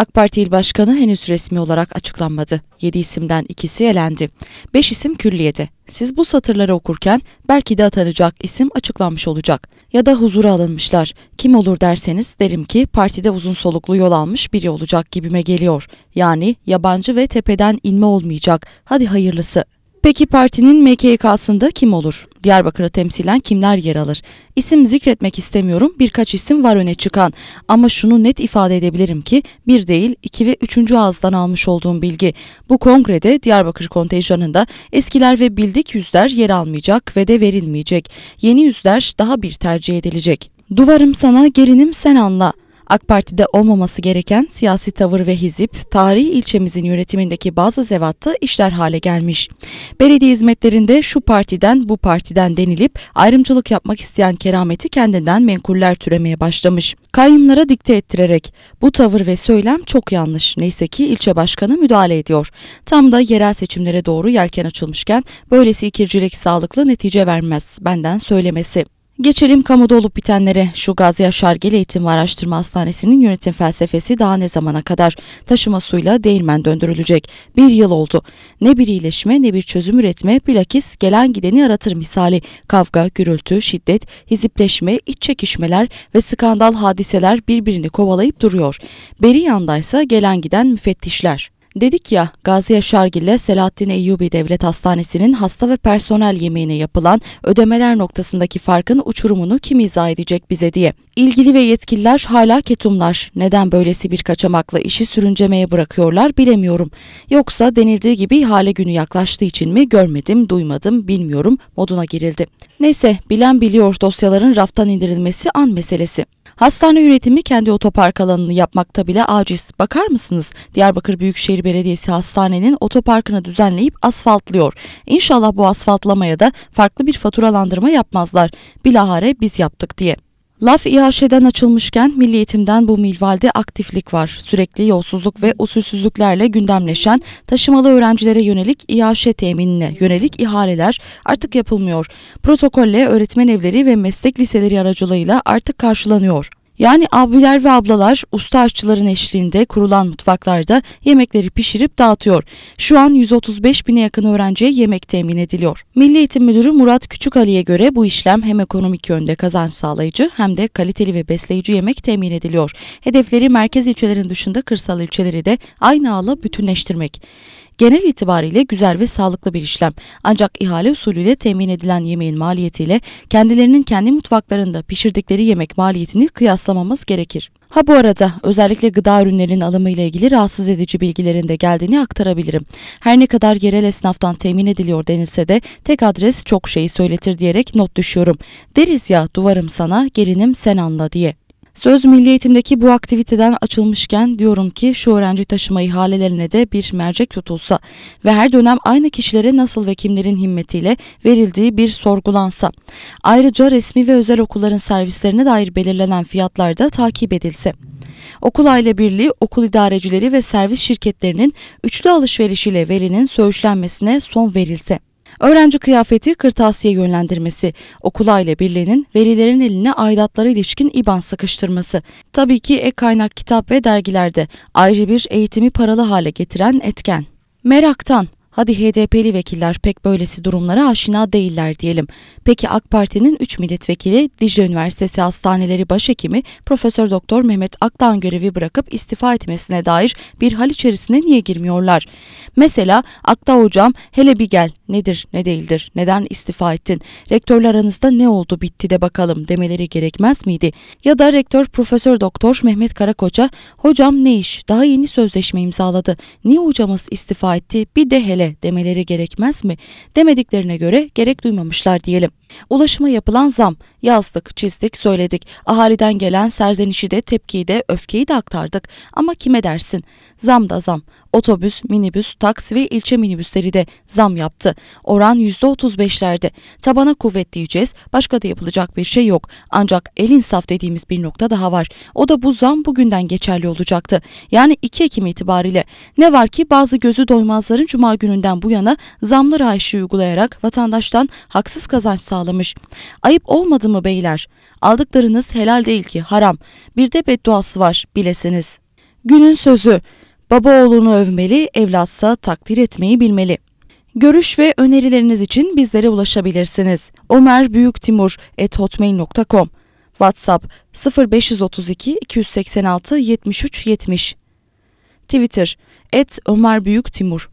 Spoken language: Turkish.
AK Parti İl Başkanı henüz resmi olarak açıklanmadı. 7 isimden ikisi elendi. 5 isim külliyede. Siz bu satırları okurken belki de atanacak isim açıklanmış olacak. Ya da huzura alınmışlar. Kim olur derseniz derim ki partide uzun soluklu yol almış biri olacak gibime geliyor. Yani yabancı ve tepeden inme olmayacak. Hadi hayırlısı Peki partinin MKK'sında kim olur? Diyarbakır'ı temsilen kimler yer alır? İsim zikretmek istemiyorum birkaç isim var öne çıkan ama şunu net ifade edebilirim ki bir değil iki ve üçüncü ağızdan almış olduğum bilgi. Bu kongrede Diyarbakır kontenjanında eskiler ve bildik yüzler yer almayacak ve de verilmeyecek. Yeni yüzler daha bir tercih edilecek. Duvarım sana gelinim sen anla. AK Parti'de olmaması gereken siyasi tavır ve hizip, tarihi ilçemizin yönetimindeki bazı zevatta işler hale gelmiş. Belediye hizmetlerinde şu partiden bu partiden denilip ayrımcılık yapmak isteyen kerameti kendinden menkuller türemeye başlamış. Kayyumlara dikte ettirerek bu tavır ve söylem çok yanlış. Neyse ki ilçe başkanı müdahale ediyor. Tam da yerel seçimlere doğru yelken açılmışken böylesi ikircilik sağlıklı netice vermez benden söylemesi. Geçelim kamuda olup bitenlere. Şu Gazi Yaşar Gel Eğitim ve Araştırma Hastanesi'nin yönetim felsefesi daha ne zamana kadar? Taşıma suyla değirmen döndürülecek. Bir yıl oldu. Ne bir iyileşme ne bir çözüm üretme bilakis gelen gideni aratır misali. Kavga, gürültü, şiddet, hizipleşme, iç çekişmeler ve skandal hadiseler birbirini kovalayıp duruyor. Beri yandaysa gelen giden müfettişler. Dedik ya Gazi Yaşargil'le Selahattin Eyyubi Devlet Hastanesi'nin hasta ve personel yemeğine yapılan ödemeler noktasındaki farkın uçurumunu kim izah edecek bize diye. İlgili ve yetkililer hala ketumlar. Neden böylesi bir kaçamakla işi sürüncemeye bırakıyorlar bilemiyorum. Yoksa denildiği gibi ihale günü yaklaştığı için mi görmedim, duymadım, bilmiyorum moduna girildi. Neyse bilen biliyor dosyaların raftan indirilmesi an meselesi. Hastane yönetimi kendi otopark alanını yapmakta bile aciz. Bakar mısınız? Diyarbakır Büyükşehir Belediyesi hastanenin otoparkını düzenleyip asfaltlıyor. İnşallah bu asfaltlamaya da farklı bir faturalandırma yapmazlar. Bilahare biz yaptık diye. Laf İHŞ'den açılmışken Milli Eğitim'den bu milvalde aktiflik var. Sürekli yolsuzluk ve usulsüzlüklerle gündemleşen taşımalı öğrencilere yönelik İHŞ teminine yönelik ihaleler artık yapılmıyor. Protokolle öğretmen evleri ve meslek liseleri aracılığıyla artık karşılanıyor. Yani abiler ve ablalar usta aşçıların eşliğinde kurulan mutfaklarda yemekleri pişirip dağıtıyor. Şu an 135 bine yakın öğrenciye yemek temin ediliyor. Milli Eğitim Müdürü Murat Küçük Aliye göre bu işlem hem ekonomik yönde kazanç sağlayıcı hem de kaliteli ve besleyici yemek temin ediliyor. Hedefleri merkez ilçelerin dışında kırsal ilçeleri de aynı ağla bütünleştirmek. Genel itibariyle güzel ve sağlıklı bir işlem. Ancak ihale usulüyle temin edilen yemeğin maliyetiyle kendilerinin kendi mutfaklarında pişirdikleri yemek maliyetini kıyaslamamız gerekir. Ha bu arada özellikle gıda ürünlerinin alımı ile ilgili rahatsız edici bilgilerin de geldiğini aktarabilirim. Her ne kadar yerel esnaftan temin ediliyor denilse de tek adres çok şeyi söyletir diyerek not düşüyorum. Deriz ya duvarım sana gelinim sen anla diye. Söz milli eğitimdeki bu aktiviteden açılmışken diyorum ki şu öğrenci taşıma ihalelerine de bir mercek tutulsa ve her dönem aynı kişilere nasıl ve kimlerin himmetiyle verildiği bir sorgulansa. Ayrıca resmi ve özel okulların servislerine dair belirlenen fiyatlar da takip edilse. Okul Aile Birliği, okul idarecileri ve servis şirketlerinin üçlü alışverişiyle verinin söğüşlenmesine son verilse. Öğrenci kıyafeti kırtasiye yönlendirmesi, okul aile birliğinin velilerin eline aidatlara ilişkin IBAN sıkıştırması. Tabii ki ek kaynak kitap ve dergilerde ayrı bir eğitimi paralı hale getiren etken. Meraktan Hadi HDP'li vekiller pek böylesi durumlara aşina değiller diyelim. Peki AK Parti'nin 3 milletvekili Dicle Üniversitesi Hastaneleri Başhekimi Profesör Doktor Mehmet Aktan görevi bırakıp istifa etmesine dair bir hal içerisine niye girmiyorlar? Mesela Akta hocam hele bir gel nedir ne değildir neden istifa ettin rektörler aranızda ne oldu bitti de bakalım demeleri gerekmez miydi? Ya da rektör Profesör Doktor Mehmet Karakoç'a hocam ne iş daha yeni sözleşme imzaladı niye hocamız istifa etti bir de hele mesele demeleri gerekmez mi? Demediklerine göre gerek duymamışlar diyelim. Ulaşıma yapılan zam, yazdık, çizdik, söyledik. Ahaliden gelen serzenişi de, tepkiyi de, öfkeyi de aktardık. Ama kime dersin? Zam da zam. Otobüs, minibüs, taksi ve ilçe minibüsleri de zam yaptı. Oran %35'lerde. Tabana kuvvet diyeceğiz. Başka da yapılacak bir şey yok. Ancak el insaf dediğimiz bir nokta daha var. O da bu zam bugünden geçerli olacaktı. Yani 2 Ekim itibariyle. Ne var ki bazı gözü doymazların cuma gününden bu yana zamlı rayişi uygulayarak vatandaştan haksız kazanç sağlayacaktı sağlamış. Ayıp olmadı mı beyler? Aldıklarınız helal değil ki haram. Bir de bedduası var bilesiniz. Günün sözü. Baba oğlunu övmeli, evlatsa takdir etmeyi bilmeli. Görüş ve önerileriniz için bizlere ulaşabilirsiniz. Ömer Büyük Timur et hotmail.com WhatsApp 0532 286 73 70 Twitter et Ömer Büyük Timur